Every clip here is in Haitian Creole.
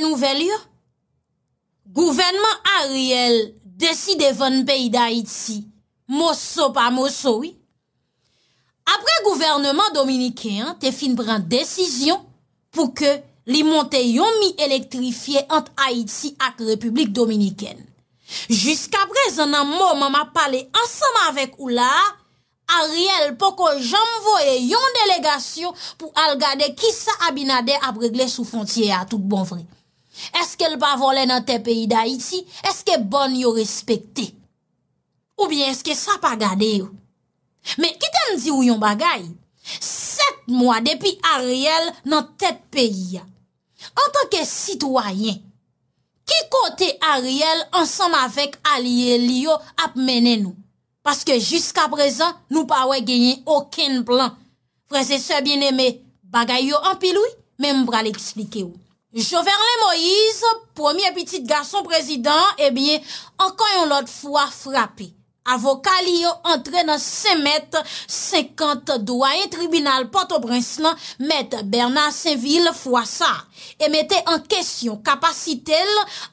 nouvel yon? Gouvernement Ariel deside voun peyi da Haiti moso pa moso, oui? Apre gouvernement Dominikien, te fin pran desisyon pou ke li monte yon mi elektrifye ant Haiti ak Republik Dominikien. Jusk apre zanam mou maman pale ansama vek ou la, Ariel poko janm voye yon delegasyon pou algade ki sa abinade apregle sou fontiye a tout bon vremen. Eske l pa vole nan te peyi da iti, eske bon yo respekte? Ou bien eske sa pa gade yo? Me, ki ten di ou yon bagay? Set mwa depi Ariel nan te peyi ya. En tanke sitwayen, ki kote Ariel ansan avek Ali Elio ap mene nou? Paske jiska prezan nou pa we genyen okin plan. Frese se biene me, bagay yo an pilou, men mbra le ekslike yo. Joverle Moïse, premier petit garçon président, eh bien, encore une autre fois frappé. Avocat Lyo entraine à 5 mètres 50 doits et tribunal Port-au-Brensland met Bernard Saint-Ville fois ça et mettait en question capacité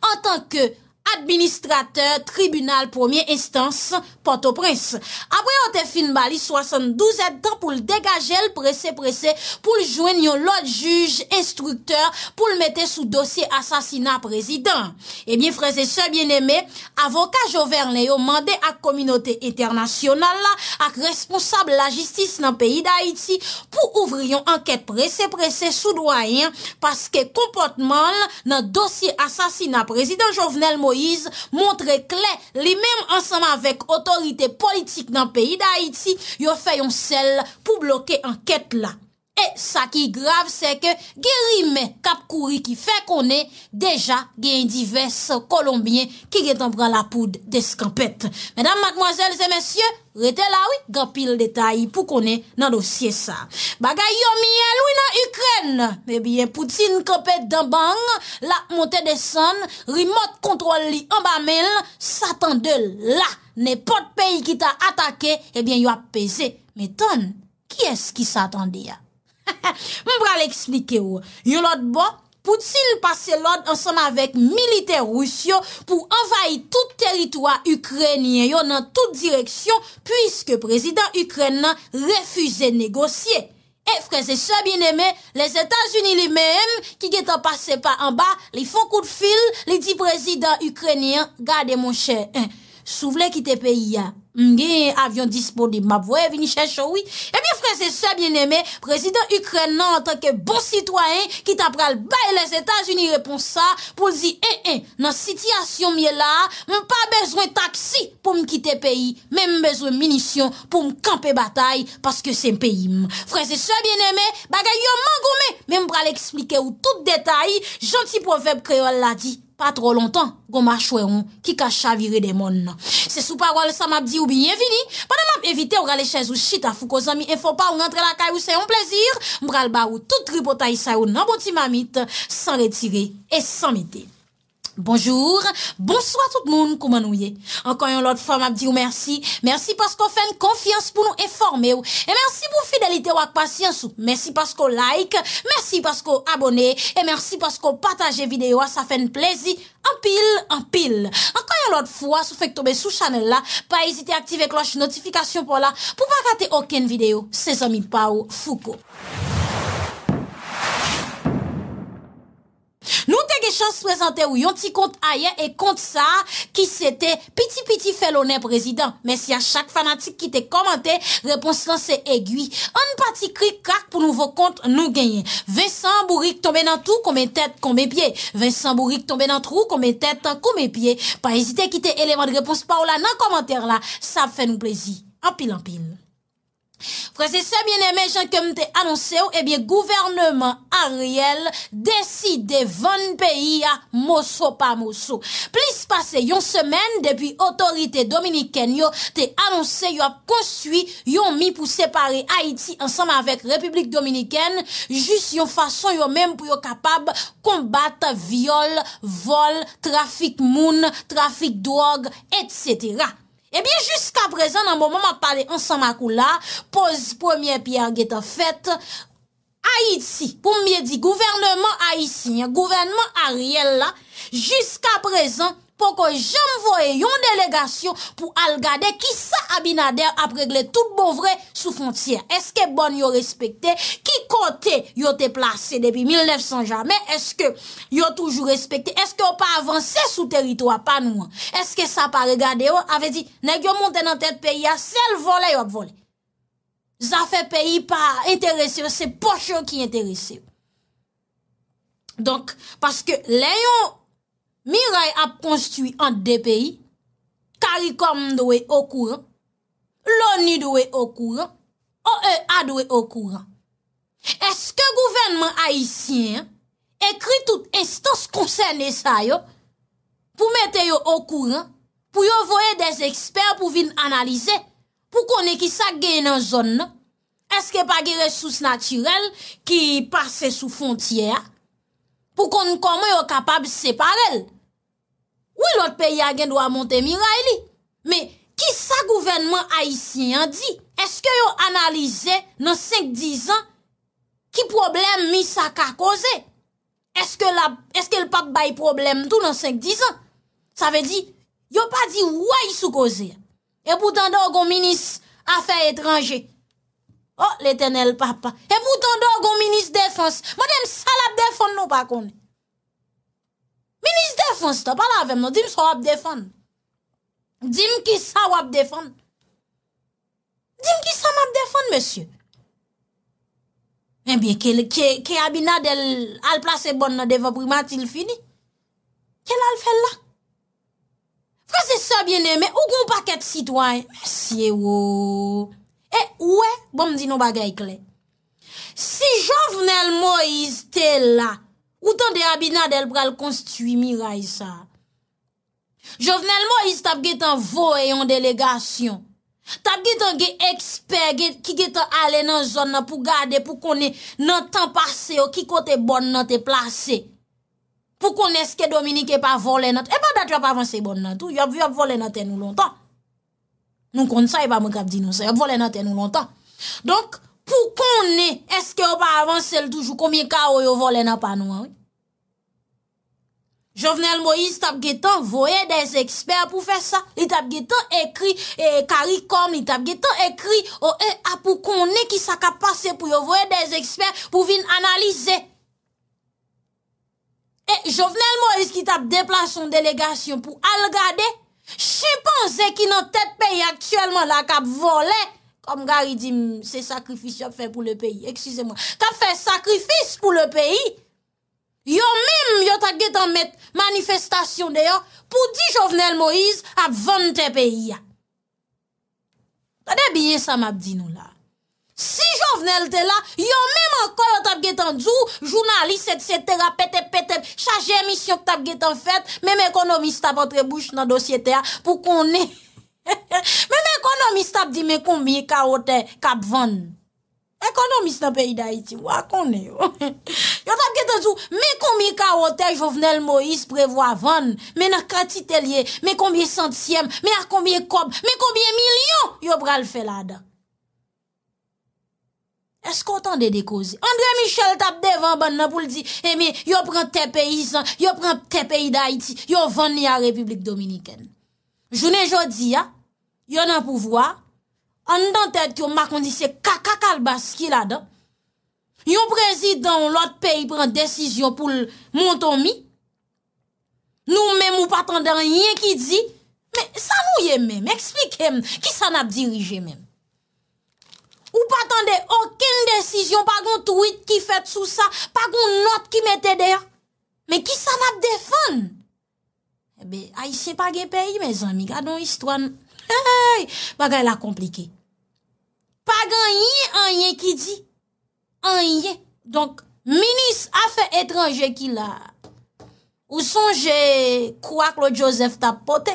en tant que administrateur tribunal premier instance Port-au-Prince. Abreyote fin bali 72 etan pou l'degaje l'presse-presse pou l'jwen yon lot juj instrukteur pou l'mette sou dosye asasina prezident. Ebyen eh freze se bien eme, avokat Joverne yo mande ak kominote internasyonal la, ak responsable la jistis nan peyi da Haiti pou ouvri yon anket presse-presse sou doyen paske kompotman nan dosye asasina prezident Jovenel Moïse Montre kle li mem ansama vek otorite politik nan peyi da Haiti Yo fayon sel pou bloke anket la E sa ki grav se ke gerime kap kouri ki fe konen deja gen yon divers kolombien ki gen tan pran la poud de skampet. Medan madmoazel se mensyo, rete la oui, gampil detay pou konen nan dosye sa. Bagay yon miye lwi nan Ukren, mebyen poutin kapet dan bang, la monte de san, ri mot kontrol li anba men, satan de la, nepot peyi ki ta atake, ebyen yon apese. Metan, ki es ki satan de ya? Moun bral eksplike ou, yon lot bon pou tsil pase lot ansan avèk militer rous yon pou envaye tout teritwa Ukrenyen yon nan tout direksyon pwiske prezident Ukrennen refuze negosye. Efreze se bieneme, les Etats-Unis li men, ki getan pase pa anba, li fokou de fil, li di prezident Ukrenyen, gade moun chè. Sou vle kite peyi ya, mge avyon dispo di ma vwe, vini chè choui. E eh pi freze se bien eme, prezident Ukraina an non, tanke bon sitwoyen, ki tap pral baye les Etats-Unis, reponsa pou zi, en en, nan sityasyon mi e la, mwen pa bezwen taksi pou m kite peyi, men m bezwen minisyon pou m kampe batay, paske sen peyi m. Freze se bien eme, bagay yo man gome, men m pral explike ou tout detay, janti profep kreol la di, pa tro lontan goma chwe yon ki ka chavire de mon nan. Se sou parwal sa map di ou biyevili, padan map evite ou gale chèz ou chita fou ko zami, e fò pa ou ngentre la kay ou se yon plezir, mbral ba ou tout tri potay sa ou nan boti mamit, san retire et san mite. Bonjou, bon sou a tout moun kouman ou ye. Ankan yon lot fwa mab di ou mersi, mersi paskou fèn konfians pou nou eforme ou, e mersi pou fidelite ou ak pasyans ou, mersi paskou like, mersi paskou abone, e mersi paskou pataje videyo a sa fèn plezi, anpil, anpil. Ankan yon lot fwa sou fèk tobe sou chanel la, pa ezite aktive kloche notifikasyon pou la, pou pa kate oken videyo, se zomi pa ou fuko. chan se prezante ou yon ti kont aye e kont sa ki se te piti piti felonè prezident. Men si a chak fanatik ki te komante, repons lan se egui. An pati kri kak pou nouvo kont nou genye. Vincent Bourik tombe nan tou kon men tèt kon men pie. Vincent Bourik tombe nan trou kon men tèt kon men pie. Pa ezite ki te eleman de repons pa ou la nan komante la. Sa fe nou plezi. An pil an pil. Frase sebyen e mejan kem te anonse ou, ebyen eh gouvernement a riel deside van peyi a mousou pa mousou. Plis pase yon semen depi otorite dominiken yo te anonse yo ap konswi yon mi pou separe Haiti ansanme avek republik dominiken, jist yon fason yo menm pou yo kapab kombat, viole, vol, trafik moun, trafik drog, etsetera. Ebyen, jusqu'a prezen, nan moun moun mwen pale ansan makou la, poz pwemye piyar ge ta fet, Haiti, pou mwen mwen di, gouvernement Haitien, gouvernement Ariel la, jusqu'a prezen, pou kon jom voye yon delegasyon pou algade ki sa abinader apregle tout bovre sou fontyer. Eske bon yo respekte? Ki kote yo te plase depi 1900 jame? Eske yo toujou respekte? Eske yo pa avanse sou teritoa? Pa nouan. Eske sa pa regade yo? Ave di, nek yo monte nan tet peyi ya, sel vole yo ap vole. Za fe peyi pa interese yo, se poche yo ki interese yo. Donk, paske leyon mi ray ap konstwi an de peyi, karikom dwe okur, loni dwe okur, oe adwe okur. Eske gouvenman a yisye, ekri tout estos konsen de sa yo, pou mette yo okur, pou yo voye des eksper pou vin analize, pou konen ki sa gen en zon, eske pa gen resous natyrel ki pase sou fontyer, pou konen konen yo kapab separel, Oui, l'ot peyi agen dwa monte miray li. Me, ki sa gouvenman haisyen di? Eske yo analize nan 5-10 an ki problem mi sa ka koze? Eske l pap bay problem tou nan 5-10 an? Sa ve di, yo pa di woy sou koze? E boutan do goun minis afe etranje? Oh, l etenel papa. E boutan do goun minis defans? Mo dem salap defan nou pa koni. Minis defon stop, ala avèm nou, dim sa wap defon? Dim ki sa wap defon? Dim ki sa wap defon, mèsyè? Mè bè, ke abina del al plase bon nou devopri, matil fini? Kel al fè la? Fransè sa bienè, mè, ou goun pakèt sitwany? Mè syè wò. E, wè, bom di nou bagay kle. Si javnel Moïse te la, Woutan de abina del pral konstiwi mi ray sa. Jovenel Moïse tap ge tan vo e yon delegasyon. Tap ge tan ge eksper ge ki ge tan ale nan zon nan pou gade pou konen nan tan pase yo ki kote bon nan te plase. Pou konen skè Dominique e pa vole nan te. E pa dat yo ap avanse yon bon nan tou. Yop yop vole nan te nou lontan. Nou konen sa e pa mou kap di nou sa. Yop vole nan te nou lontan. Donk. pou kon ne eske ou pa avanse l toujou, konmye ka ou yo vole nan pa nou an? Jovenel Moïse tap getan voye des eksper pou fe sa, li tap getan ekri e, karikom, li tap getan ekri ou e apou kon ne ki sa kap pase, pou yo voye des eksper pou vin analize. E, Jovenel Moïse ki tap deplase son delegasyon pou al gade, chepan zek ki nou tet pey aktuelman la kap vole, Om gari di, se sakrifis yo ap fè pou le peyi. Eksize mwen. Ta fè sakrifis pou le peyi, yo mèm yo ta gèt an mèt manifestasyon deyo pou di jovenel Moïse ap vante peyi ya. Ta de biye sa map di nou la. Si jovenel te la, yo mèm an kon yo ta gèt an djou, jounalist, etc., petep, petep, chaje emisyon ki ta gèt an fèt, mèm ekonomist ap antre bouch nan dosyete ya, pou konen... Mè mè konon mis tap di mè konmye kaote kap van? Mè konon mis nan peyi da iti? Wakonè yo? Yo tap gete zou, mè konmye kaote jovnel Moïse prevo avan? Mè nan katitelye, mè konmye centiyem, mè akonmye kob, mè konmye milyon? Yo pral felada. Eskotan de dekozi? Andre Michel tap devan ban nan pou li di, eh, mè yo pran te peyi san, yo pran te peyi da iti, yo van ni a Republik Dominiken. Jounen jodi ya? Yon an pou vwa, an dan tèd ki yon makondise kakakal bas ki la dan. Yon prezidant ou lot peyi pren desisyon pou l monton mi. Nou men mou patande an yon ki di. Sa nou yon men, eksplike men, ki sa nap dirije men. Ou patande oken desisyon, pa goun tweet ki fet sou sa, pa goun not ki mette der. Men ki sa nap defen. Ebe, ay se pa gen peyi, men zanmi, gado istwa nan. Bagay la komplike Pagan yi, an yi ki di An yi Donk, minis afe etranje ki la Ou sonje Kouak lo Joseph tapote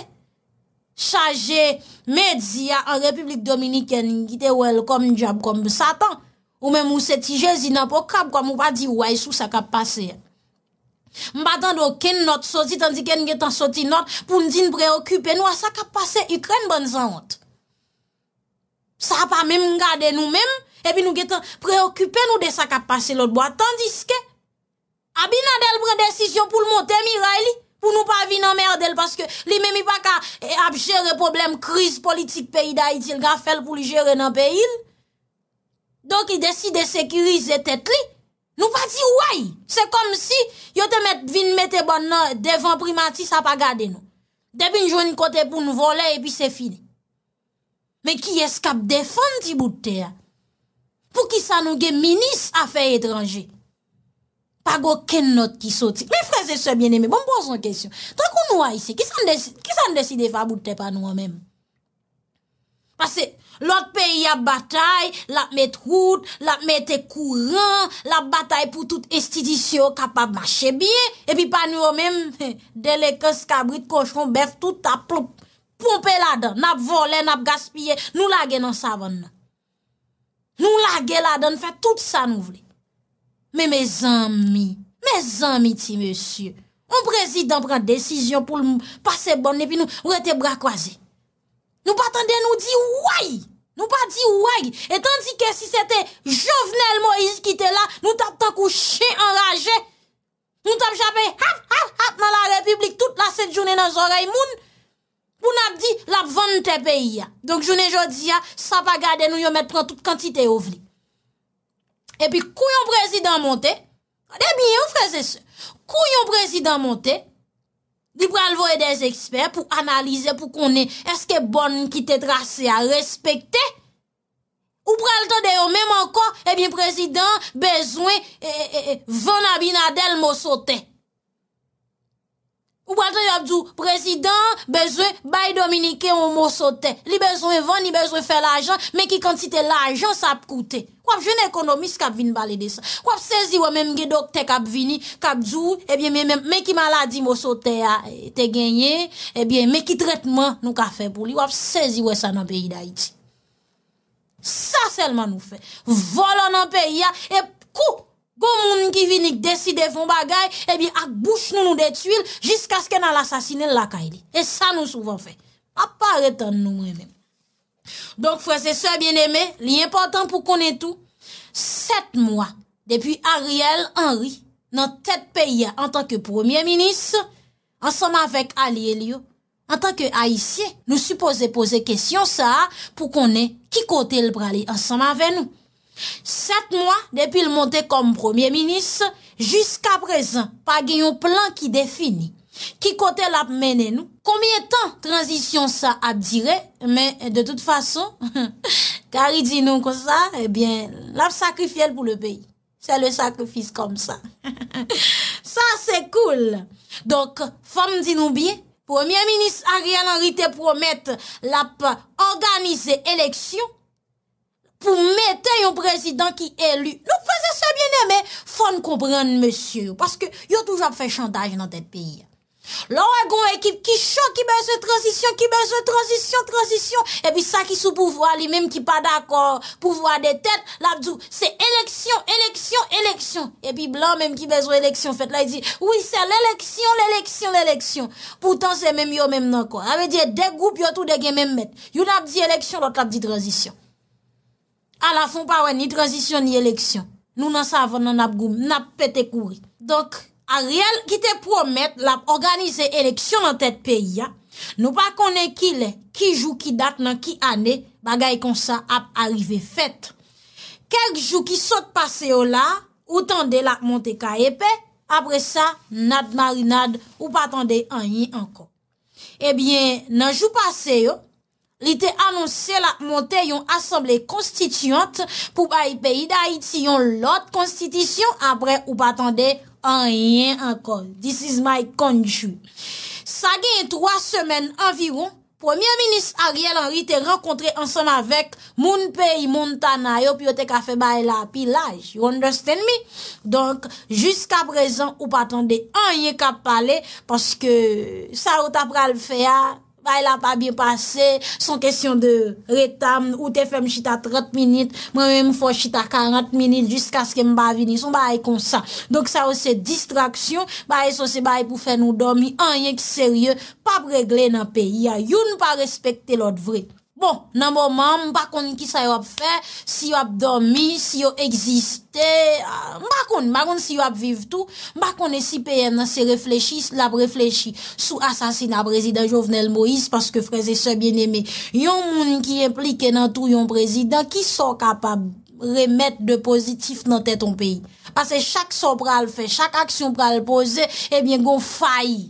Chaje Medzi ya an republik dominiken Gite welkom jab kom satan Ou men mousetije zinan po kap Kwa mou pa di waj sou sa kap pase Yen Mpa tan do ken not soti, tan di ken gen tan soti not pou nou din preokupen nou a sa kap pase Ukren ban zanot. Sa pa men mga de nou men, epi nou gen tan preokupen nou de sa kap pase lot bo, tan di ske, abina del pre-desisyon pou nou te miray li, pou nou pa vi nan mer del, paske li men mi pa ka e, ap jere problem kriz politik peyi da iti, lga fel pou li jere nan peyi. Don ki desi de sekirize tet li, Nous pas dit C'est comme si yo te met vin mette bon devant primati ça pas garder nous. Depuis une côté pour nous voler et puis c'est fini. Mais qui est-ce qui défend bout de terre? Pour qui ça nous gen ministre affaires étrangères? Pas aucun autre qui saute. Mes frères et sœurs bien-aimés, bon pose une question. Tant qu'on nous ici, qui s'en décide qui s'en décide faire bout de terre nous mêmes Parce que Lòt peyi ap batay Lap met roud, lap met te kouran Lap batay pou tout estidisyon Kapap mache bie Epi pa nou o men Deleke skabri, koshon, bev Tout ap pompe la dan Nap vole, nap gaspye Nou lage nan savon nan Nou lage la dan, fè tout sa nou vle Me me zanmi Me zanmi ti monsye O prezident pren desisyon pou Pase bonne epi nou wete bra kwaze Nou pa tande nou di woy. Nou pa di woy. Etan di ke si se te jovenel Moise ki te la, nou tap tan kou chen enraje. Nou tap jape hap hap hap nan la republik. Tout la set jounen nan zorey moun. Moun ap di la vante peyi ya. Donk jounen jodi ya, sa pa gade nou yon met pran tout kantite yon vli. E pi kou yon prezident monte, ade bi yon freze se. Kou yon prezident monte, Di pralvo e des ekspert pou analize pou konen, eske bon ki te trase a respekte? Ou pralto deyo, mèm anko, ebyen eh prezident, bezwen, e, eh, e, eh, e, vana binadel mò sote. Ou balte yo ap djou, prezidant, bezwe, baye dominike yon mou sote. Li bezwe ven, li bezwe fe la ajan, men ki kantite la ajan sa ap koute. Wap jen ekonomis kap vin balede sa. Wap sezi wè men mge dokte kap vini, kap djou, ebyen men ki maladi mou sote e, te genye, ebyen men ki tretman nou ka fe pou li, wap sezi wè sa nan peyi da iti. Sa selman nou fe. Volon nan peyi ya, e kou! Gou moun ki vinik deside fon bagay, ebi eh ak bouch nou nou detuil, jiska sken al asasine lakay li. E sa nou souvan fe. A pare tan nou mwen men. Donk fwese se bien eme, li important pou konen tou. Set mwa, depi Ariel Henry, nan tet peye an tanke premier minis, an sanman vek Ali Elio, an tanke Aisyen, nou suppose pose kesyon sa pou konen ki kote l brali an sanman ve nou. Sept mois depuis le monté comme premier ministre, jusqu'à présent, pas un plan qui définit. Qui côté l'a mené nous? Combien de temps transition ça a duré? Mais de toute façon, car il dit nous comme ça, eh bien, l'a sacrifié pour le pays. C'est le sacrifice comme ça. ça, c'est cool. Donc, femme dit nous bien, premier ministre Ariel Henry te promet la organiser élection pou mette yon prezidant ki elu. Nou fwese se bieneme, fwane komprende, monsye, parce ke yon toujap fe chantage nan tet peyi. L'oragon ekip ki chan, ki beze transition, ki beze transition, transition, epi sa ki sou pouvoa, li menm ki pa d'akor, pouvoa de tet, lapdou, se eleksyon, eleksyon, eleksyon, epi blan menm ki bezo eleksyon, fet la, yi di, oui se l'eleksyon, l'eleksyon, l'eleksyon, poutan se menm yo menm nan kon, la ve diye dek goup, yo tou dek men A la fon pa we ni transisyon ni eleksyon. Nou nan sa avon nan ap goum, nan ap pete kouri. Donk, a riel ki te promet la ap organize eleksyon nan tet peyi ya, nou pa kone ki le, ki jou ki dat nan ki ane, bagay kon sa ap arrive fet. Kek jou ki sot pase yo la, ou tande la ap monte ka epè, apre sa, nad marinad ou patande anye anko. Ebyen, nan jou pase yo, li te anonsye la monte yon asemble konstituyant pou bayi peyi da iti yon lot konstitisyon, apre ou patande anyen ankon. This is my conjou. Sa gen yon 3 semen anviron, Premier Minis Ariel anri te renkontre anson avek moun peyi moun tanay, opiote ka fe bayi la pilaj. You understand me? Donk, jiska prezan ou patande anyen ka pale, paske sa ou ta pral feya, Bay la pa biye pase, son kesyon de retam, ou te fèm chita 30 minit, mwen mwen mwen fò chita 40 minit, jiska skèm ba vini, son bay kon sa. Donk sa ou se distraksyon, bay sou se bay pou fè nou domi, anye ki serye, pa bregle nan peyi ya. You nou pa respekte lòt vrede. Bon, nan mou mam, bakon ki sa yo ap fe, si yo ap domi, si yo egziste, bakon, ah, bakon si yo ap viv tou, bakon e si peyen nan se reflechi, lape reflechi. Sou asasina prezident Jovenel Moïse, paske freze se bien eme, yon moun ki implike nan tou yon prezident ki so kapab remet de pozitif nan teton peyi. Pase chak son pral fe, chak aksyon pral pose, ebyen eh gon fayi.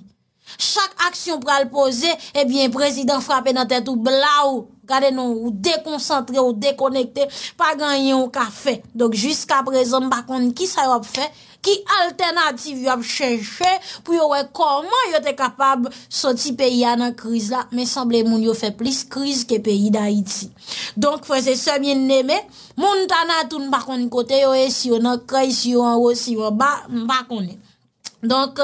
Chak aksyon pral pose, ebyen eh prezident frape nan tèt ou bla ou gade nou ou dekoncentre ou dekonekte pa ganyan ou ka fe. Donk jiska prezon bakon ki sa yo ap fe, ki alternatif yo ap chenche pou yo wey koman yo te kapab soti peyi anan kriz la, men sanble moun yo fe plis kriz ke peyi da Haiti. Donk fwese semyen neme, moun tanatoun bakon kote yo e si yo nan kre, si yo an wos, si yo an ba, bakon e. Donk,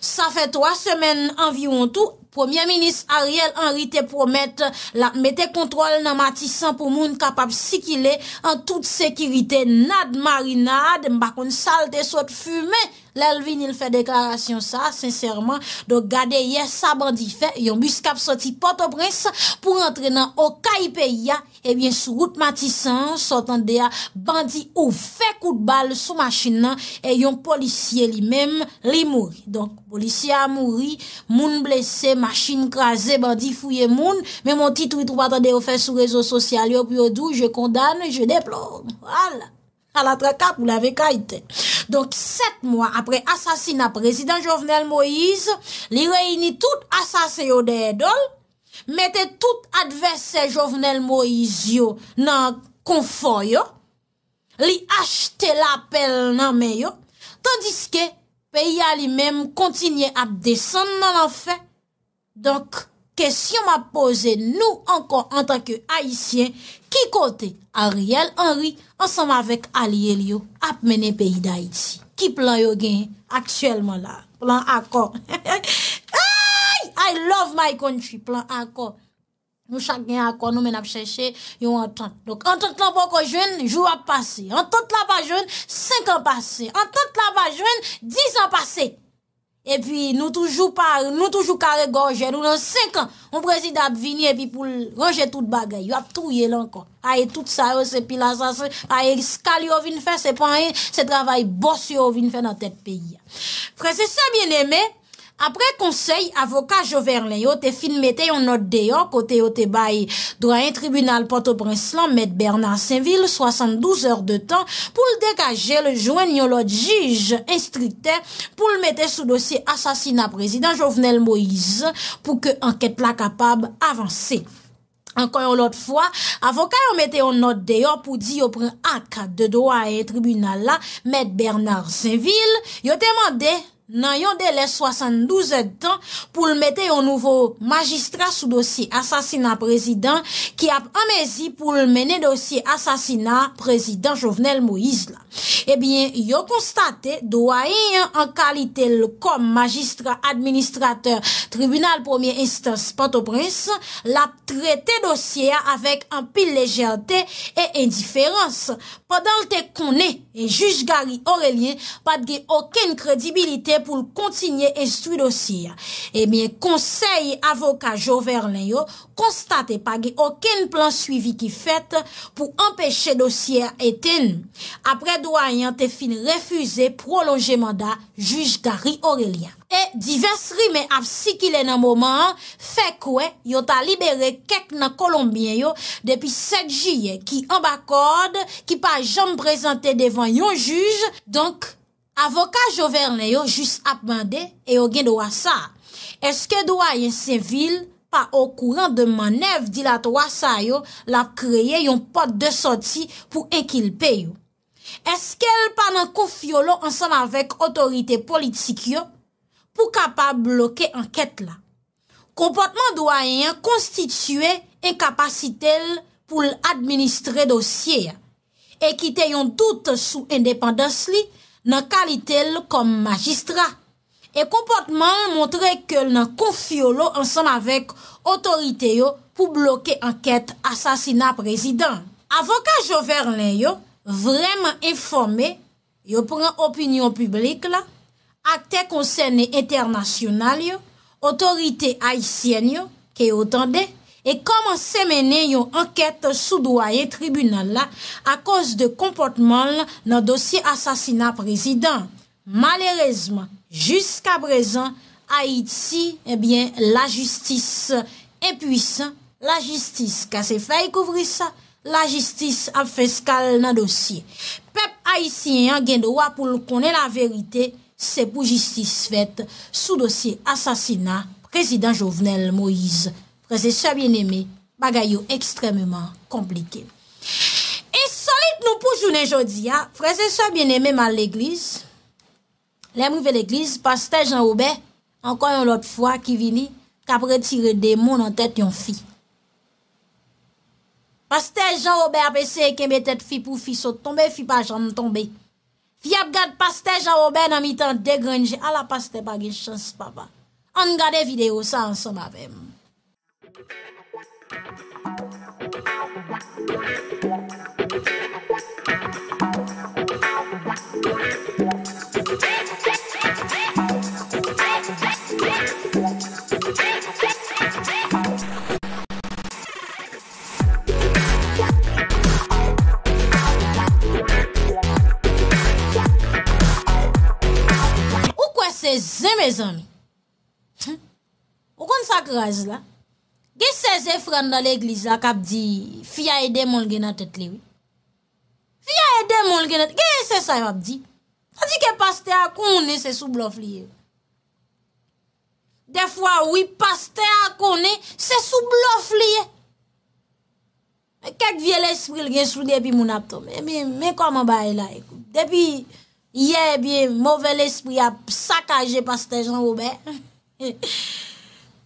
sa fe 3 semen environ tou, Premier Ministre Ariel Henry te promette mette kontrol nan mati san pou moun kapap si ki le an tout sekirite nad marinade mbakon salte sot fume. Lelvin il fè deklarasyon sa, sincèrman, do gadeye sa bandi fè, yon biskap soti potoprens, pou rentre nan o kaipè ya, ebyen eh sou route matisan, sotan de ya bandi ou fè kout bal sou machin nan, e yon polisye li mèm li mouri. Donk, polisye a mouri, moun blese, machin krasè, bandi fouye moun, men mon titou itou patande ou fè sou rezo sosyal, yo pi ou dou, je kondane, je deplore. Wala. a la traka pou la veka ite. Donk, set mwa apre asasina prezident Jovenel Moïse, li reyni tout asase yo de edol, mette tout adverse Jovenel Moïse yo nan konfon yo, li achte la pel nan men yo, tandis ke peya li menm kontinye ap desen nan an fe. Donk, kesyon ma pose nou ankon anta ke Haitien, ki kote? Ariel, Henri, ansanm avek Ali Elio ap mene peyi da iti. Ki plan yo gen aktuelman la? Plan akor. I love my country. Plan akor. Nou chak gen akor. Nou men ap chèche yon anton. Donc anton tla bako jwen, jou ap pase. Anton tla bako jwen, 5 an pase. Anton tla bako jwen, 10 an pase. epi nou toujou pare, nou toujou kare gorje, nou nan 5 an, mwen prezid ap vini epi pou roje tout bagay, yo ap touye lankan, aye tout sa rose, aye skal yo vin fè, se panye se travay bors yo vin fè nan tet peyi. Prezid sa bien eme, Apre konsey, avokat Joverne yo te fin mette yon not deyo kote yo te baye drayen tribunal Porto-Brenslan met Bernard Saint-Ville 72 or de tan pou l dekaje le jwen yon lot jige instrikte pou l mette sou dosi asasina prezident Jovenel Moïse pou ke anket la kapab avanse. Anko yon lot fwa, avokat yo mette yon not deyo pou di yo pren ak de drayen tribunal la met Bernard Saint-Ville yo temande... nan yon dele 72 etan pou l mette yon nouvo magistra sou dosi asasina prezident ki ap amezi pou l mene dosi asasina prezident Jovenel Moïse la. Ebyen, eh yo konstate, do a yon an kalite l kom magistra administrateur tribunal premier instance Panto Prince la trete dosi ya avek an pil lejerte e indiferanse Padal te kone, e juj Gari Aurelien pat ge oken kredibilite pou l kontinye estri dosye. E eh mi konsey avoka Joverneyo konstate pa ge oken plan suivi ki fet pou empeshe dosye eten apre doyan te fin refuze proloje manda juj Gari Aurelien. E divers rime ap si ki le nan mouman, fekwe, yon ta libere kek nan Kolombien yo depi 7 jye ki an bakode, ki pa jom prezante devan yon juj. Donk, avokat joverne yo jis ap mande e o gen do asa. Eske do a yon sevil pa o kouran de manev di la to asa yo la kreye yon pot de soti pou ekilpe yo? Eske el pa nan kouf yo lo ansan avek otorite politik yo? pou kapab bloke anket la. Komportman doayen konstituye enkapasitel pou l'administre dosye ya, e ki teyon tout sou independens li nan kalitel kom magistra. E komportman montre ke l nan konfio lo ansan avek otorite yo pou bloke anket asasina prezident. Avoka Joverlin yo vremen informe, yo pren opinyon publik la, akte konsene internasyonal yo, otorite Haitien yo, ke otande, e koman se mene yon anket sou doa ye tribunal la a kos de komportman nan dosye asasina prezident. Malerezman, jiska brezan, Hait si la justis empuisan, la justis kase faye kouvri sa, la justis ap feskal nan dosye. Pep Haitien yon gen doa pou konen la verite Se pou jistis fèt, sou dosye asasina, prezident jovenel Moïse. Prezè sè bien eme, bagayou ekstremement komplike. E solit nou pou jounen jodi ya, prezè sè bien eme mal l'eglise, lè mouvè l'eglise, pastè jan oube, ankon yon lot fwa ki vini, kapre tire de moun an tèt yon fi. Pastè jan oube apè se keme tèt fi pou fi sot tombe fi pa jan tombe. Fy ap gade pasteja ou ben amitan degrenje ala paste bagi chans papa. An gade video sa anson avem. Zemezan mi O kon sakraz la Ge se ze fran da le eglise la Kap di fia e demol gen a tet li Fia e demol gen a Ge se sa yo ap di A di ke paste a kone se sou blof liye Defwa oui paste a kone Se sou blof liye e Kek vye le espril gen sou debi moun apto Me koma baye la ekou Depi Ye, biye, mouvel espri ap sakaje pas te jan oube.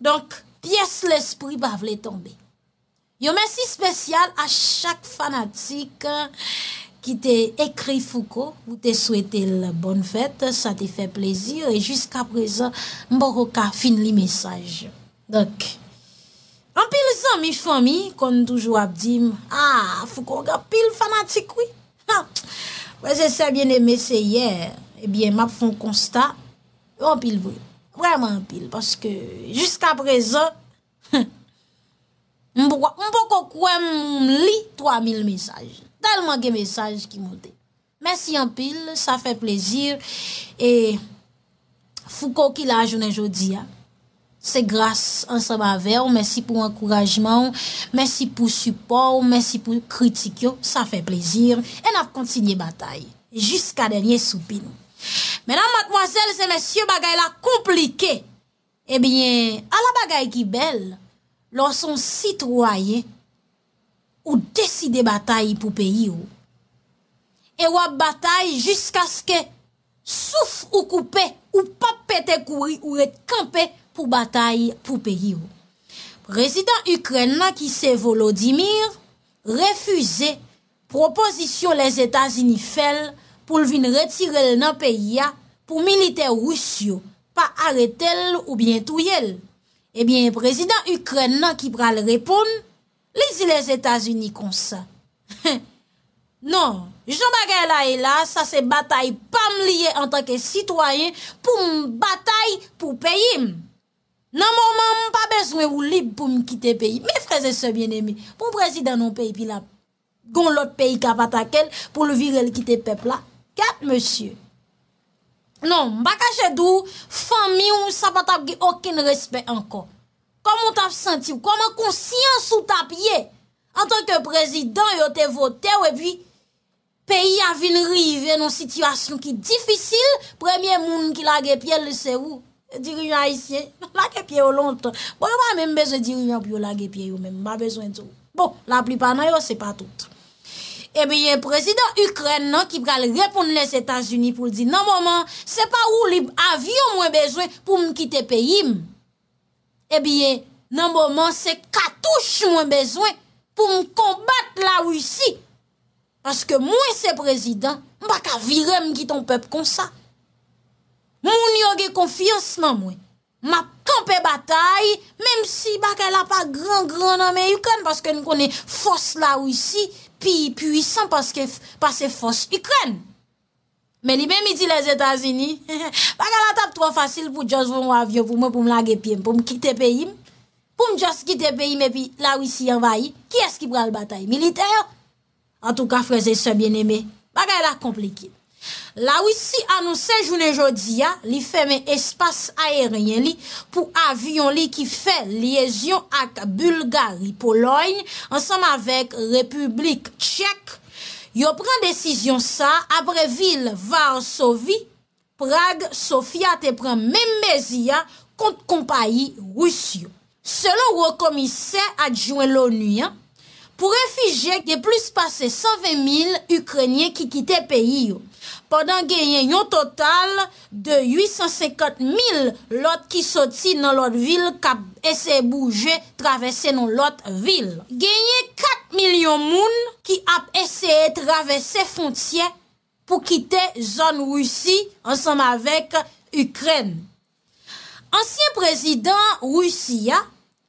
Donk, piyes l'espri pa vle tombe. Yo mersi spesyal a chak fanatik ki euh, te ekri fuko, ou te souwete l bon fete, sa te fe plezir, e jiska prezon mbo roka fin li mesaj. Donk, an pil zan mi fomi, kon toujou ap di, a, fuko, an pil fanatik, oui. Wè zè sè biene mè sè yè, ebyen map foun konsta, wè anpil vwè. Vwèman anpil, paske jiska prezon, mbo koko kwen m li 3000 mesaj. Talman gen mesaj ki mw de. Mèsi anpil, sa fè plezir, e fou koki la jounen jodi ya. Se grase an sa ba ver, mersi pou akourajman, mersi pou supor, mersi pou kritikyo, sa fe plezir. En ap kontinye batay, jiska denye soupin. Menan, madmoazel, se monsye bagay la komplike. Ebyen, ala bagay ki bel, lor son sitroyen ou deside batay pou peyi ou. E wap batay jiska ske souf ou koupe ou pa pete kouri ou et kampe. pou batay pou peyi ou. Prezident Ukren nan ki se volo di mir, refuze, proposisyon les Etats-Unis fel, pou lvin retirel nan peyi ya, pou militer roussio, pa aretel ou bientouyel. Ebyen, eh prezident Ukren nan ki pral repoun, lizi les Etats-Unis konsa. Non, jom agen la e la, sa se batay pam liye an tanke sitwayen, pou m batay pou peyi ou. Nan mou mou moun pa bezwen ou li pou m kite peyi. Me freze se bien emi. Pon prezident non peyi pila. Gon lot peyi kapata kel pou l viril kite pepla. Kat monsye. Non, baka chedou, fami ou sapatap ge okin respet ankon. Koman tap senti ou? Koman konsyans ou tap ye? An tonke prezident yo te vote ou e pi. Peyi avin rive nou situasyon ki difisil. Premye moun ki lage pie le se ou. Diriyon ayisyen, lage pye yo lontan. Bon, yo pa mèm bezè diriyon pyo lage pye yo mèm, mba bezwen tso. Bon, la plipa nan yo, se pa tout. Ebyen, prezident Ukren nan, ki pral repoun les Etats-Unis pou l'di, nan mouman, se pa ou li avyon mwen bezwen pou mkite peyim. Ebyen, nan mouman, se katouche mwen bezwen pou mkombat la Ouissi. Paske mwen se prezident, mba ka virem kiton pep konsa. Mouni yoge konfiyansman mwen. Ma kampe batay, mem si baka la pa gran gran anmen yuken, paske nou konen fos la wisi, pi puisan paske fos yuken. Men li men mi di les Etats-Unis, baka la tap to a fasil pou jos voun wavyo, pou mwen pou m lage piem, pou m kite peyim, pou m jos kite peyim e pi la wisi yon vayi, ki eski pral batay? Militer? An tou ka freze se bien eme, baka la komplikin. La wisi anonsè jounen jodia li fèmè espas aèrenyen li pou avyon li ki fè liyezyon ak Bulgari-Poloyne ansèm avèk Republik Tchèk. Yo prèn desisyon sa apre vil Varsovi, Prague, Sofia te prèn mèmèzy ya kont kompayi rousyon. Selon wò komise adjouen l'ONU, pou refijèk de plus passe 120 000 Ukrenye ki kite peyi yo. padan genyen yon total de 850.000 lot ki soti nan lot vil kap ese bouje travese nan lot vil. Genyen 4.000.000 moun ki ap ese travese fontye pou kite zon Roussi ansam avek Ukren. Ansyen prezident Roussia,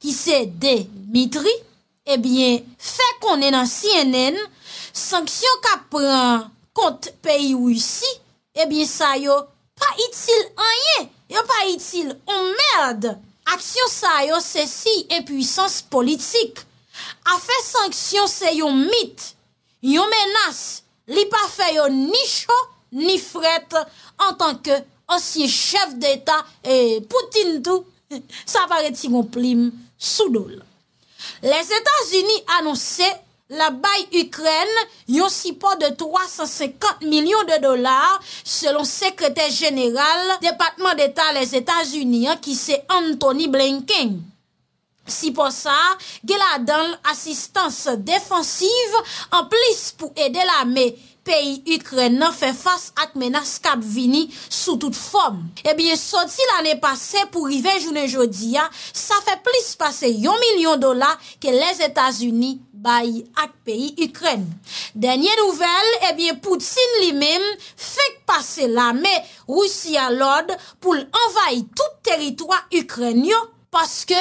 ki se Demitri, ebyen eh fe konen ansyen en, sanksyon kap pran. kont peyi wisi, e eh bin sa yo pa itil anye, yo pa itil ou merd. Aksyon sa yo se si epuisans politik. A fe sanksyon se yo mit, yo menas, li pa fe yo ni cho, ni fret, an tanke osye chef deta, e poutin tou, sa pare ti komplim, sou dole. Les Etats-Unis anonsè La baye Ukren yon sipo de 350 milyon de dolar selon sekrete general Depatman d'Etat les Etats-Unis ki se Anthony Blinken. Si po sa, gela dan l'assistance defansive an plis pou ede la me peyi Ukren nan fe fase ak menas Kabvini sou tout fom. Ebyen, eh sot si l'an e pase pou rive jounen jodi, sa fe plis pase yon milyon dolar ke les Etats-Unis bayi ak peyi Ukren. Denye nouvel, ebyen Poutine li mem fek pase la me rousi alod pou l'envaye tout teritwa Ukren yo paske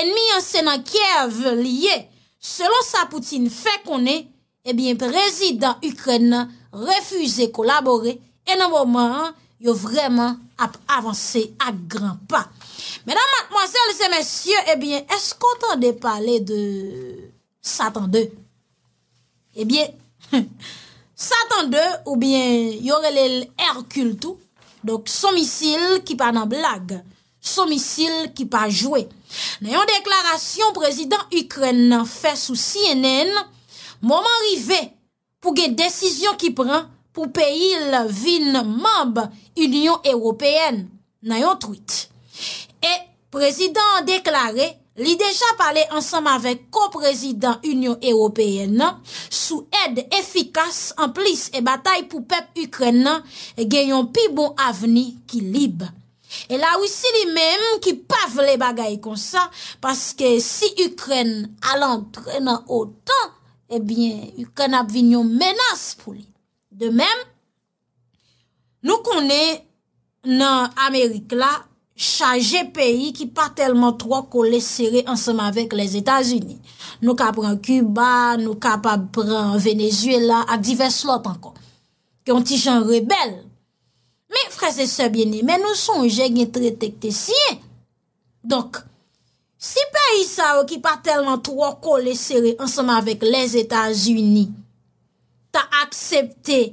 enmi an senan kye avveliye. Selon sa Poutine fek one, ebyen prezident Ukren refuze kolabore en an mouman yo vreman ap avanse ak gran pa. Medan matmoselle se mensyo, ebyen esk kontan de pale de... Satan 2. Ebyen, eh Satan 2 oubyen Yorelel Herkultou, soumissil ki pa nan blag, soumissil ki pa jwe. Nan yon deklarasyon, prezident Ukren nan fè sou CNN, mouman rive pou gen desisyon ki pran pou peyi l vin mamb Union Européenne. Nan yon tweet. E prezident deklaré, Li deja pale ansam ave ko prezident Union Européen nan, sou ed efikas amplis e batay pou pep Ukren nan, genyon pi bon aveni ki libe. E la wisi li menm ki pa vle bagay kon sa, paske si Ukren alantre nan o tan, ebyen Ukren ap vinyon menas pou li. De menm, nou konen nan Amerik la, chaje peyi ki pa telman tro ko lesere anseman vek les Etats-Unis. Nou ka pran Cuba, nou ka pran Venezuela, ak divers lot ankon. Ki an ti jan rebel. Me freze sebyeni, men nou son jen gen tretek te siye. Donk, si peyi sa ou ki pa telman tro ko lesere anseman vek les Etats-Unis, ta aksepte,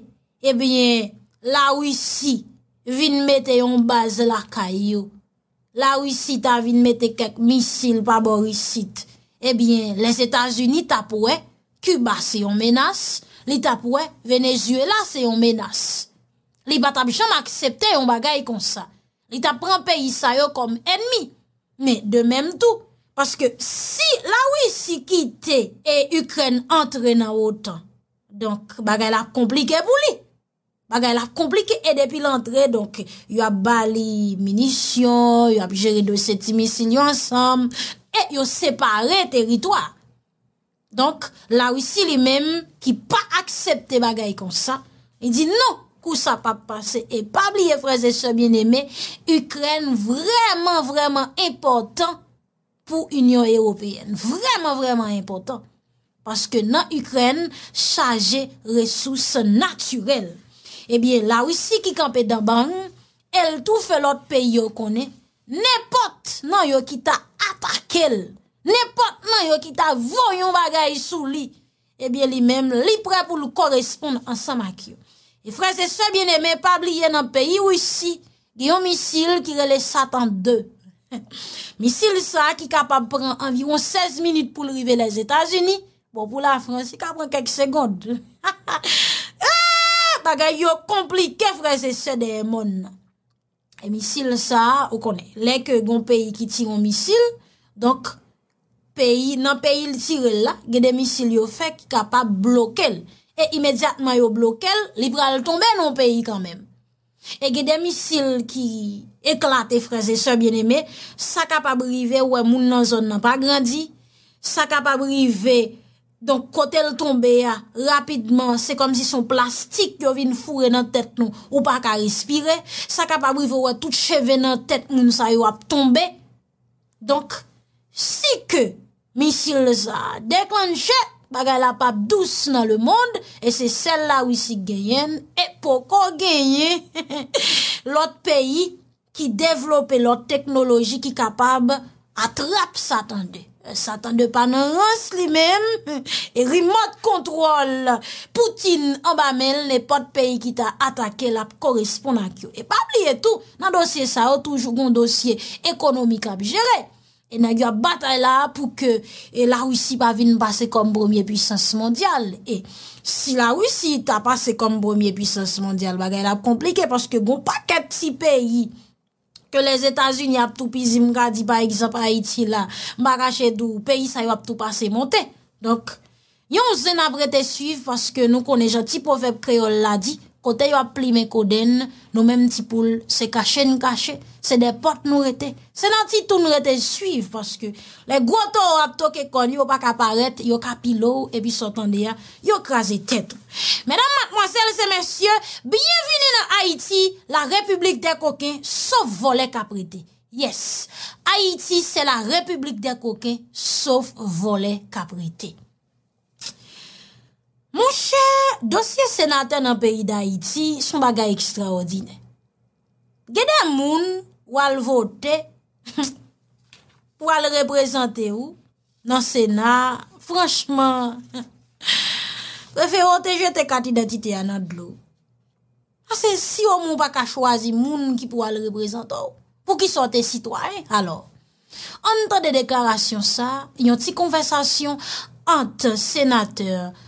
ebyen, eh la wisi Vin mette yon baz la kayo. La wisi ta vin mette kek misil pa borisit. Ebyen, les Etats-Unis tap wè, Cuba se yon menas, li tap wè, Venezuela se yon menas. Li bat ap chanm aksepte yon bagay konsa. Li tap pran peyi sayo kom enmi. Me de mem tou, paske si la wisi kite, e Ukren antre nan wotan. Donk bagay la komplike pou li. Bagay la komplike e depi l'antre, donk yo ap bali minisyon, yo ap jeri 27000 sinyo ansam, e yo separe teritwa. Donk la wisi li menm ki pa aksepte bagay kon sa, e di nou kou sa pa pase, e pa bli ye fraze se bien eme, Ukren vreman vreman importan pou Union Européenne. Vreman vreman importan. Paske nan Ukren saje resous se natyrel. eh bien, la aussi qui campait dans bang, elle tout fait l'autre pays qu'on connaît. N'importe, non, qui t'a attaqué, n'importe, non, qui t'a un bagage sous lit, eh bien, lui-même, lui prêt pour le correspondre ensemble avec Et frère, c'est ce bien-aimé, pas oublier dans pays où il y a un missile qui relève Satan 2. missile ça qui est capable de environ 16 minutes pour arriver les États-Unis. Bon, pour la France, il prend quelques secondes. baga yo komplike freze se de yon moun nan. E misil sa, ou konen, lek yon peyi ki tiron misil, donk peyi, nan peyi li tire la, ge de misil yo fek, ki ka pa blokel, e imediatman yo blokel, li pral tombe nan peyi kanmen. E ge de misil ki eklate, freze se, bieneme, sa ka pa brive, wè moun nan zon nan pa grandi, sa ka pa brive, Donk kote l tombe ya Rapidman se kom si son plastik non, Yo vin fure nan tet nou Ou pa ka respire Sa kapab wivouwa tout cheve nan tet nou N sa yo ap tombe Donk si ke Misil le za deklanche Bagay la ap ap douz nan le mond E se sel la wisi genyen E poko genye Lot peyi Ki devlope lot teknoloji Ki kapab atrap satande Euh, Satan de panorans li men, e rimot kontrol, Poutine an ba men, ne pot peyi ki ta atake la p korespondan kyo. E pa bli etou, nan dosye sa ou toujou goun dosye ekonomik la p jere. E nan gyo batay la pou ke Laroussi pa vin pase kom broumiye pwisans mondyal. E si Laroussi ta pase kom broumiye pwisans mondyal, bagay la p komplike bon, paske goun paket si peyi. ke les Etats-Unis ap tou pizim gadi ba egzap a iti la, mbaga chedou, peyi sa yo ap tou pase monte. Donk, yon zin ap rete suiv, paske nou konen jan ti povep kreol la di, Kote yo ap pli me koden, nou menm ti poul, se kache nou kache, se de pot nou rete. Se nan ti tou nou rete, suiv paske. Le gwo to rap to ke kon yo pa ka paret, yo ka pilou, epi sotan de ya, yo krasi tet. Medan matmwasele se mensye, bienvini nan Haiti, la republik de koke, sof vole kaprite. Yes, Haiti se la republik de koke, sof vole kaprite. Moun chè, dosye senatè nan peyi da iti, sou bagay ekstraodine. Gede moun wale vote, wale reprezentè ou, nan senat, franchman, preferote je te kat identite anad lou. Ase si yo moun baka chwazi moun ki wale reprezentè ou, pou ki sou te sitwany, alors, an tan de deklarasyon sa, yon ti konversasyon ant senatè ou,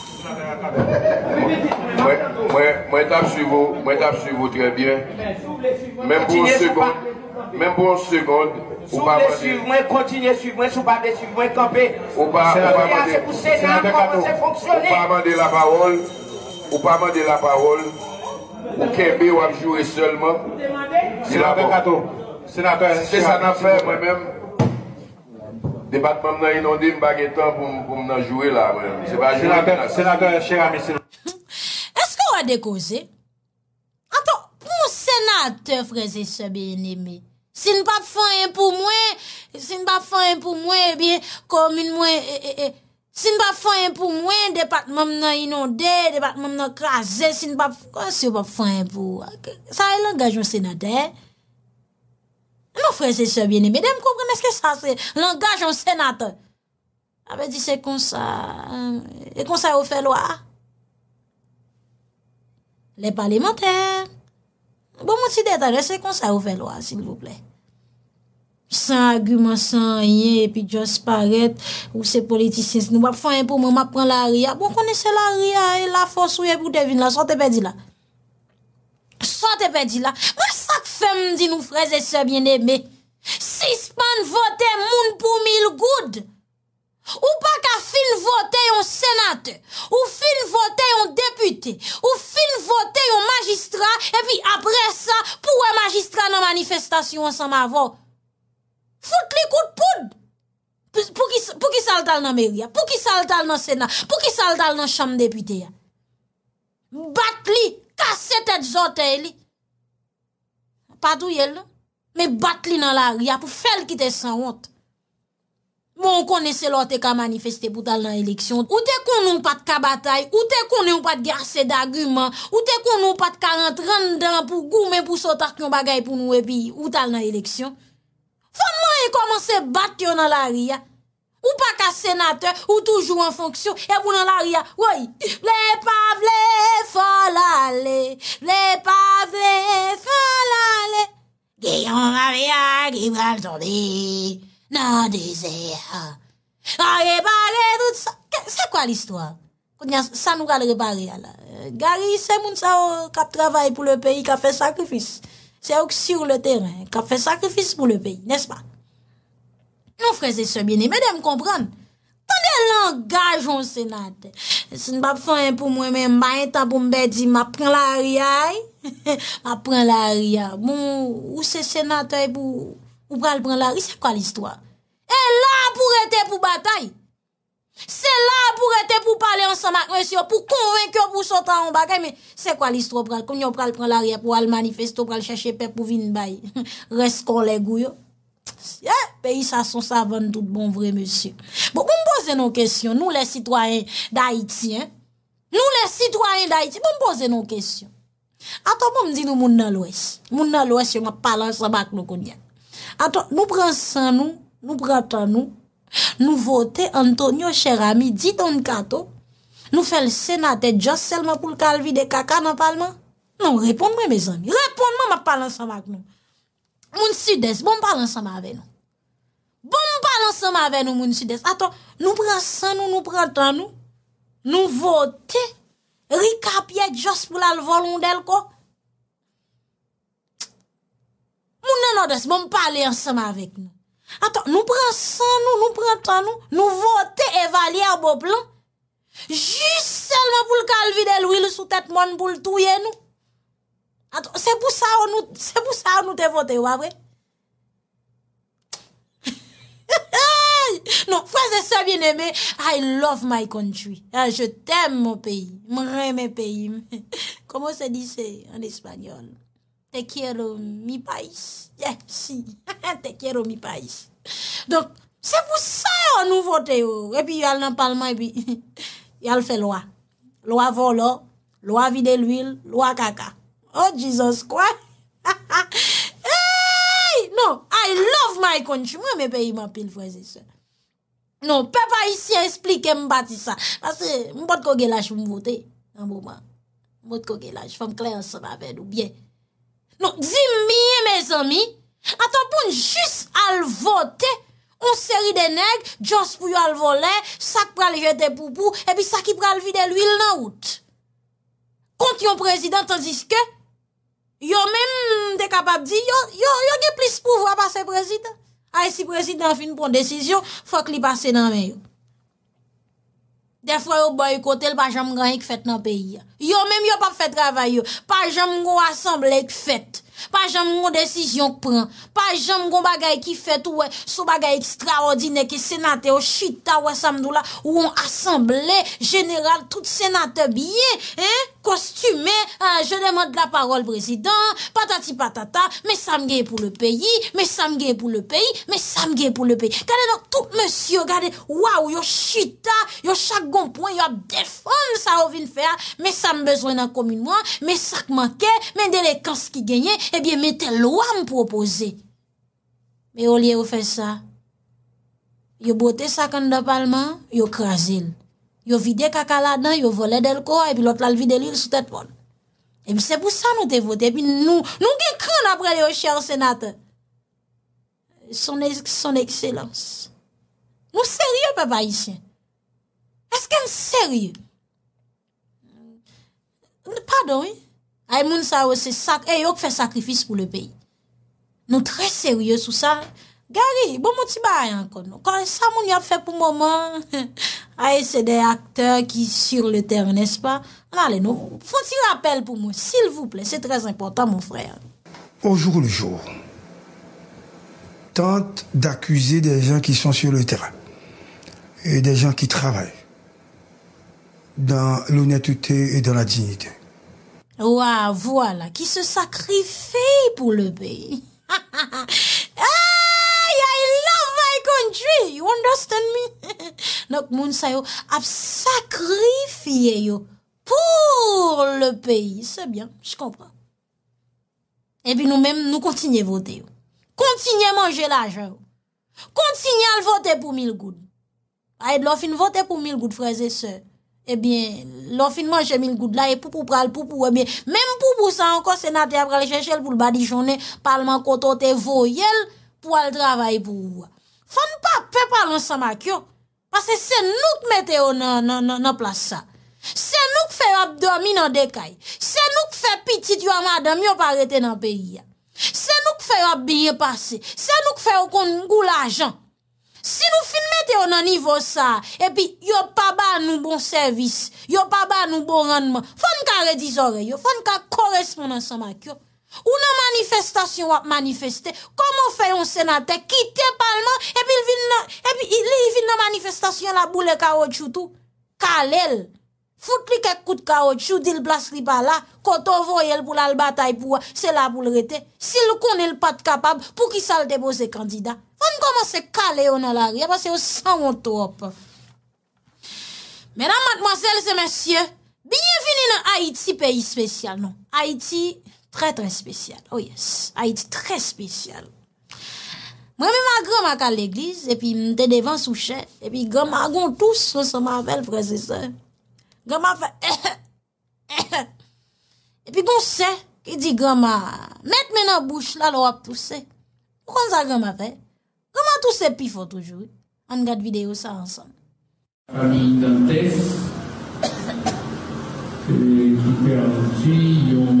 Moi, je vous très bien. Même pour une seconde, même pour une seconde, ou pas moi, suivre moi, pas de suivre moi, camper. pas, pas demander la parole, ou pas demander la parole, ou ou à jouer seulement. C'est la Sénateur, c'est ça qu'on fait moi-même. Depatman nan inondi m bag etan pou m nan jwé la. Senatman, senatman, chèr ami, senatman. Eske wade koze? Aton, pou mou senatman freze sebe ene mi? Sin pa fwen pou mwen, sin pa fwen pou mwen, biye, komin mwen, e, e, e. Sin pa fwen pou mwen, depatman nan inondi, depatman nan kaze, sin pa fwen pou mwen. Sa e langajman senatman? Non fwese se biene, mè dem komprene se ke sa se langaj an senate. A mè di se konsa, e konsa ou fe lo a? Le pale menten, bon mouti deta re, se konsa ou fe lo a, sin vople. San agumen, san yè, pi jòs paret, ou se politisins, nou wap fwa yè pou mè, mè pren la ria. Bon konese la ria, e la fòs ou yè pou devine la, son te pe di la. Son te pe di la. Femm di nou freze se bien eme Sispan vote moun pou mil goud Ou pa ka fin vote yon senate Ou fin vote yon depute Ou fin vote yon magistra E pi apre sa pou wè magistra nan manifestasyon san ma vò Fout li goud poud Pou ki sal tal nan meri ya Pou ki sal tal nan senate Pou ki sal tal nan chanm depute ya Bat li, kase tet zote li Patou yel, me bat li nan la riya pou fel ki te san wot. Bon konese lor te ka manifeste pou tal nan eleksyon. Ou te konon pat ka batay, ou te konon pat gase d'argument, ou te konon pat ka rentrandan pou goumen pou sotak yon bagay pou nou epi ou tal nan eleksyon. Fonman yon komanse bat yo nan la riya. Ou pa ka senate, ou toujou en fonksyon, e vou nan l'aria, woy! Vle pa vle, fol ale, vle pa vle, fol ale, geyon vare a, geyon vare a, nan dese oh, a, a rebare tout sa, se kwa l'histoire? Kou dnyan, sa nou kal rebare a la, gari se moun sa o kap travay pou le peyi ka fe sakrifis, se ook sur le teren, ka fe sakrifis pou le peyi, nes pa? Nou freze se bine, mè de m kompran. Tande langaj an senate. S'n bap fanyen pou mwen mbaye, ta pou mbe di, ma pren la riyay. Ma pren la riyay. Mou, bon, ou se senate pou, ou pral pren la riyay, se kwa l'histoire? E la pou rete pou batay. Se la pou rete pou pale ansan makresyo, pou konwenkyo pou sotan an bakay, se kwa l'histoire pral? Koun yo pral pren la riyay pou al manifesto, pral chache pe pou vin bay. Res kon le goyo. Se, pays ça son savants tout bon vrai monsieur. Bon, me posez nos questions, nous les citoyens d'Haïti, hein. Nous les citoyens d'Haïti, bon posez nos questions. Attends, bon me dites nous moun dans l'ouest. Moun dans l'ouest, on parle ensemble avec nous Attends, nous prenons ça, nous, nous prenons ça, nous. Nous votons Antonio cher ami, dit ton Cato. Nous faisons le Sénat juste seulement pour le calvi des caca dans le parlement. Non, répondez-moi mes amis. Répondez-moi, je parle ensemble avec nous. Mon sud-est, bon, parle ensemble avec nous. Bon moun pale anseman ve nou moun si des. Aton, nou prensan nou, nou prentan nou, nou vote, rikapye jos pou la l volon del ko. Moun nenon des, bon moun pale anseman ve nou. Aton, nou prensan nou, nou prentan nou, nou vote, evalye a bop lan. Jus selman pou l kal vide l wili sou tet moun pou l touye nou. Aton, se pou sa ou nou te vote wavre. Non, fwese se bin eme I love my country ah, Je t'aime mon peyi Mre me peyi Komo se dise en espanol Te quiero mi pais Te quiero mi pais Donk, se pou sa yo nou vote yo E pi yal nan palman Yal fe lwa Lwa volo, lwa vide lwil Lwa kaka Oh Jesus kwa Eyyy Non, I love my country Mre me peyi man pil fwese se Non, pe pa isi esplike m bati sa. Pase m bote kogelaj pou m vote. M bote kogelaj. Fem kle ansan avèd ou bien. Non, di miye, me zami, atanpoun jis alvote on seri de neg, jons pou yo alvole, sak pral jetè poupou, epi sak ki pral vide l'huil nanout. Kont yon prezident, tandis ke, yo men dekabab di, yo gen plis pou vwa pa se prezident. Ay si prezident fin pon desisyon, fòk li pase nan men yo. Defwa yo boykote l pa jam gan ek fèt nan peyi ya. Yo menm yo pa fèt travay yo. Pa jam goun asemble ek fèt. Pa jam goun desisyon k pren. Pa jam goun bagay ki fèt ou sou bagay ek straordinèk e senate ou chita ou asemdou la ou an asemble, general, tout senate biye, hein? kostume, euh, je demote la parol prezident, patati patata me samge pou le peyi, me samge pou le peyi, me samge pou le peyi gade nou tout monsi, gade waw, yo chita, yo chak gonpon yo defon sa ovine fea me sam bezwen akomin wan me sak manke, me delekans ki genye ebyen me tel wan propose me olye ou fe sa yo bote sa kanda palman, yo krasil yo vide kaka la dan, volé vole delko, et puis l'autre la vidé l'île sous tête bonne. Et puis c'est pour ça nous te voté, et puis nous, nous gen kran après les chers sénateurs. Son, excellence. Nous sérieux, papa ici. Est-ce qu'elle est sérieux? Pardon, oui. Aïe, moun sa, c'est sacré, et eh, yo fait sacrifice pour le pays. Nous très sérieux sur ça. Gary, bon mon petit encore. Quand ça, mon fait pour moment. Ah, c'est des acteurs qui sont sur le terrain, n'est-ce pas? Allez, nous, faut un rappel pour moi, s'il vous plaît. C'est très important, mon frère. Au jour le jour, tente d'accuser des gens qui sont sur le terrain et des gens qui travaillent dans l'honnêteté et dans la dignité. Waouh, voilà, qui se sacrifie pour le pays. You understand me? Nouk moun sa yo ap sakrifye yo Pou le peyi Se bien, j kompran E pi nou men nou kontinye vote yo Kontinye manje la jo Kontinye al vote pou mil goud A yed lou fin vote pou mil goud Freze se E bin lou fin manje mil goud La e pou pou pral pou pou E eh bin men pou pou sa ankon senate A pral chenche el pou l badi jone Palman kontote vo yel Pou al travay pou wwa Fon pa pepal an samak yo. Pase se nou k mette yo nan plasa. Se nou k fè wap dwami nan dekay. Se nou k fè pitit yo amadam bon yo pa rete nan peyi ya. Se nou k fè wap binye pase. Se nou k fè wakon goul ajan. Si nou fin mette yo nan nivosa e pi yo pa ba nou bon servis. Yo pa ba nou bon rendman. Fon ka redizore yo. Fon ka korespon an samak yo. Ou nan manifestasyon wap manifeste Komo fè yon senate Kite palman Epi li vin nan manifestasyon la boule kao chou tou Kale l Fout li kek koute kao chou Dil blasri pa la Koto voyel pou la l batay pou wap Se la boule rete Si l konel pat kapab pou ki sal depose kandida Fon koman se kale yon nan la rye Pase yon san woto wap Menan matmazel se mensyen Bienveni nan Haiti Pèyi spesyal non Haiti Trè trè spesyal. Oh yes, ay ah, di trè spesyal. Mwen mi man groma ka l'eglize, epi mte devan souche, epi groma goun tous, mwen semanvel prese se. Groma fe, ekhe, ekhe. Epi eh. goun se, ki di groma, met men an bouch la lor ap tous se. Mwen kon sa groma fe? Groma tous se pi fotoujou. An gade video sa ansan. Ani dantes, te di perdi yon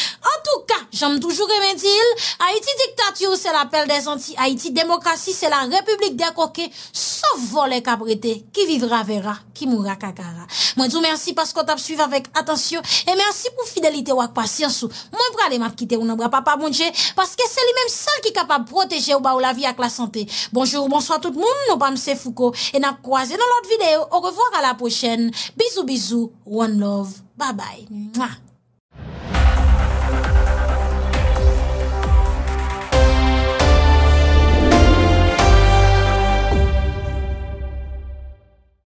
En tout cas, j'aime toujours dire Haïti dictature, c'est l'appel des anti Haïti démocratie, c'est la république des coquets. Sauf voler cabreté. Qui vivra verra, qui mourra kakara. Moi, je vous remercie parce qu'on t'a suivi avec attention. Et merci pour fidélité ou patience. Moi, je aller m'a quitter on n'aura papa bon Dieu. Parce que c'est lui-même seul qui est capable de protéger ou bah, la vie avec la santé. Bonjour, bonsoir tout le monde. Nous pas c'est Foucault. Et n'a croisé dans l'autre vidéo. Au revoir à la prochaine. Bisous, bisous. One love. Bye bye.